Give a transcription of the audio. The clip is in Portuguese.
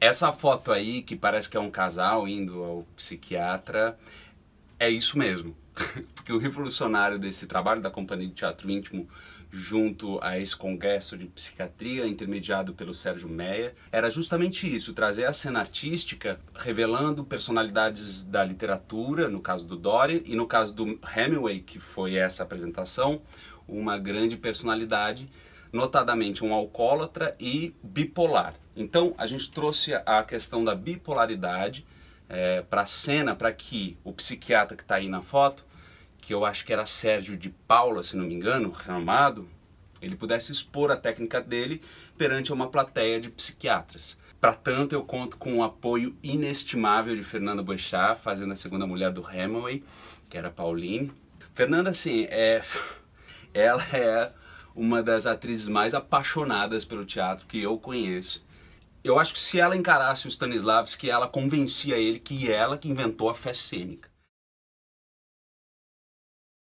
Essa foto aí, que parece que é um casal indo ao psiquiatra, é isso mesmo. Porque o revolucionário desse trabalho da Companhia de Teatro Íntimo, junto a esse congresso de psiquiatria intermediado pelo Sérgio Meia, era justamente isso: trazer a cena artística revelando personalidades da literatura, no caso do Dory, e no caso do Hemingway, que foi essa apresentação, uma grande personalidade, notadamente um alcoólatra e bipolar. Então a gente trouxe a questão da bipolaridade é, para a cena, para que o psiquiatra que está aí na foto, que eu acho que era Sérgio de Paula, se não me engano, renomado, ele pudesse expor a técnica dele perante uma plateia de psiquiatras. Para tanto, eu conto com o apoio inestimável de Fernanda Boixá, fazendo a segunda mulher do Hemingway, que era Pauline. Fernanda, assim, é, ela é uma das atrizes mais apaixonadas pelo teatro que eu conheço. Eu acho que se ela encarasse o Stanislavski, ela convencia ele que ela que inventou a fé cênica.